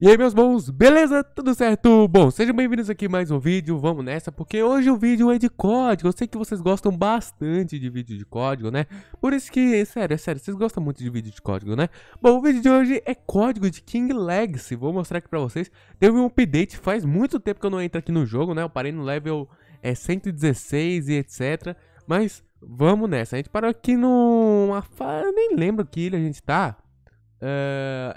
E aí meus bons, beleza? Tudo certo? Bom, sejam bem-vindos aqui a mais um vídeo, vamos nessa, porque hoje o vídeo é de código, eu sei que vocês gostam bastante de vídeo de código, né? Por isso que, sério, é sério, vocês gostam muito de vídeo de código, né? Bom, o vídeo de hoje é código de King Legacy, vou mostrar aqui pra vocês, teve um update, faz muito tempo que eu não entro aqui no jogo, né? Eu parei no level é, 116 e etc, mas vamos nessa, a gente parou aqui numa, eu nem lembro que ilha a gente tá... Uh, é,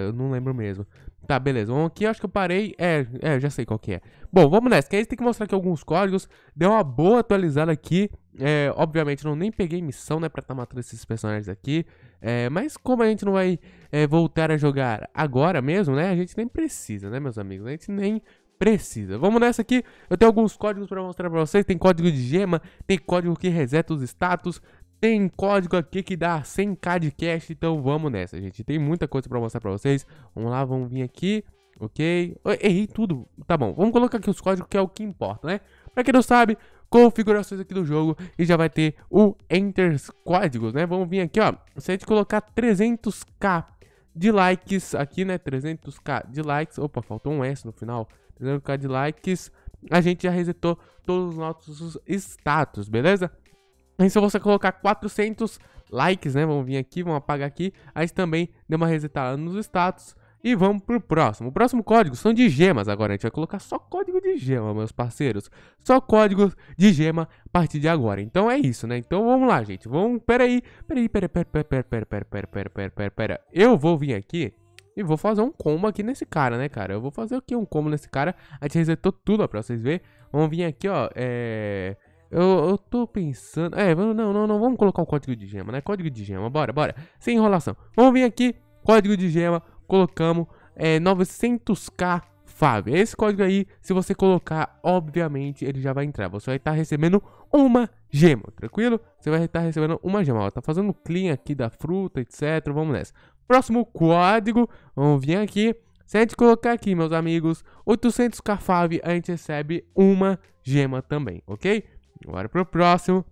é, eu não lembro mesmo. Tá, beleza. Vamos aqui, acho que eu parei. É, é, já sei qual que é. Bom, vamos nessa, que aí tem que mostrar aqui alguns códigos. Deu uma boa atualizada aqui. É, obviamente, não nem peguei missão, né, pra estar tá matando esses personagens aqui. É, mas como a gente não vai é, voltar a jogar agora mesmo, né, a gente nem precisa, né, meus amigos? A gente nem precisa. Vamos nessa aqui. Eu tenho alguns códigos para mostrar para vocês. Tem código de gema, tem código que reseta os status, tem código aqui que dá 100k de cash, então vamos nessa, gente. Tem muita coisa pra mostrar pra vocês. Vamos lá, vamos vir aqui, ok? Eu errei tudo, tá bom. Vamos colocar aqui os códigos que é o que importa, né? Pra quem não sabe, configurações aqui do jogo e já vai ter o Enter Códigos, né? Vamos vir aqui, ó. Se a gente colocar 300k de likes aqui, né? 300k de likes. Opa, faltou um S no final. 300k de likes. A gente já resetou todos os nossos status, beleza? E se você colocar 400 likes, né? Vamos vir aqui, vamos apagar aqui. Aí também deu uma resetada nos status. E vamos pro próximo. O próximo código são de gemas agora. A gente vai colocar só código de gema, meus parceiros. Só código de gema a partir de agora. Então é isso, né? Então vamos lá, gente. Vamos... Peraí. Peraí, peraí, peraí, peraí, peraí, peraí, peraí, peraí, peraí, peraí, peraí. Eu vou vir aqui e vou fazer um combo aqui nesse cara, né, cara? Eu vou fazer aqui um combo nesse cara. A gente resetou tudo, ó, pra vocês verem. Vamos vir aqui, ó, é... Eu, eu tô pensando. É, não, não, não. Vamos colocar o código de gema, né? Código de gema, bora, bora. Sem enrolação. Vamos vir aqui, código de gema. Colocamos é, 900k fab Esse código aí, se você colocar, obviamente, ele já vai entrar. Você vai estar tá recebendo uma gema, tranquilo? Você vai estar tá recebendo uma gema. Ó, tá fazendo clean aqui da fruta, etc. Vamos nessa. Próximo código, vamos vir aqui. Se a gente colocar aqui, meus amigos, 800k fab a gente recebe uma gema também, ok? Agora pro próximo.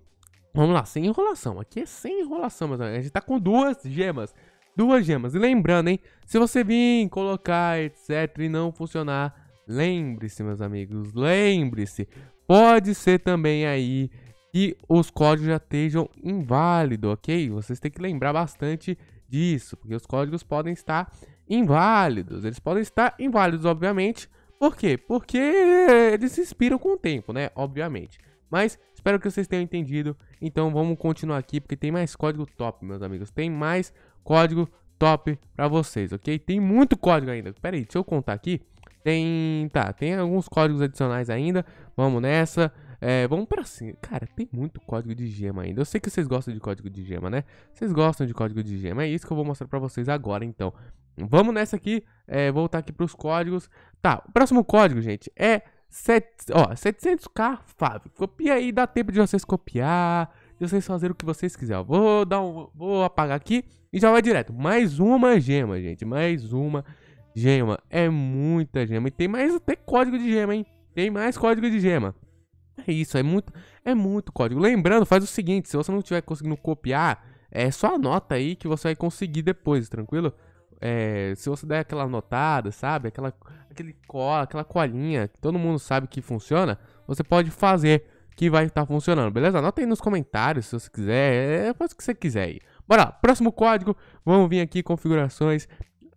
Vamos lá, sem enrolação. Aqui é sem enrolação, mas a gente tá com duas gemas. Duas gemas. E lembrando, hein? Se você vir colocar, etc, e não funcionar, lembre-se, meus amigos, lembre-se. Pode ser também aí que os códigos já estejam inválidos, ok? Vocês têm que lembrar bastante disso, porque os códigos podem estar inválidos. Eles podem estar inválidos, obviamente. Por quê? Porque eles se inspiram com o tempo, né? Obviamente. Mas espero que vocês tenham entendido. Então vamos continuar aqui porque tem mais código top, meus amigos. Tem mais código top para vocês, ok? Tem muito código ainda. Pera aí, deixa eu contar aqui. Tem, tá, tem alguns códigos adicionais ainda. Vamos nessa. É, vamos para cima. Cara, tem muito código de gema ainda. Eu sei que vocês gostam de código de gema, né? Vocês gostam de código de gema. É isso que eu vou mostrar para vocês agora, então. Vamos nessa aqui. É, voltar aqui para os códigos. Tá, o próximo código, gente, é set, ó, 700k, Fábio. Copia aí, dá tempo de vocês copiar, de vocês fazerem o que vocês quiserem. Vou dar um, vou apagar aqui e já vai direto. Mais uma gema, gente, mais uma gema. É muita gema e tem mais até código de gema, hein? Tem mais código de gema. É isso, é muito, é muito código. Lembrando, faz o seguinte, se você não tiver conseguindo copiar, é só anota aí que você vai conseguir depois, tranquilo? É, se você der aquela notada, sabe? Aquela, aquele cola, aquela colinha que todo mundo sabe que funciona, você pode fazer que vai estar tá funcionando, beleza? Anota aí nos comentários se você quiser, é, faz o que você quiser aí. Bora, próximo código, vamos vir aqui, configurações.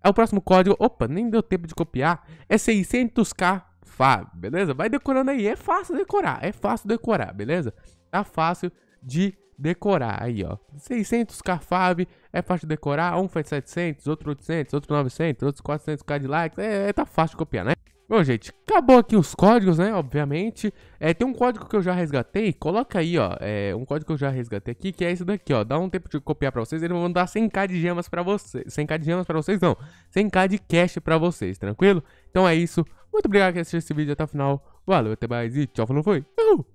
É o próximo código, opa, nem deu tempo de copiar, é 600k FAB, beleza? Vai decorando aí, é fácil decorar, é fácil decorar, beleza? Tá fácil de decorar. Aí, ó. 600k FAB é fácil de decorar. Um faz 700, outro 800, outro 900, outros 400k de likes. É, é, tá fácil de copiar, né? Bom, gente, acabou aqui os códigos, né? Obviamente. É, tem um código que eu já resgatei. Coloca aí, ó. É, um código que eu já resgatei aqui, que é esse daqui, ó. Dá um tempo de copiar pra vocês. Eles vão dar 100k de gemas pra vocês. 100k de gemas pra vocês, não. 100k de cash pra vocês, tranquilo? Então é isso. Muito obrigado por assistir esse vídeo até o final. Valeu, até mais e tchau, falou, foi. Uhul.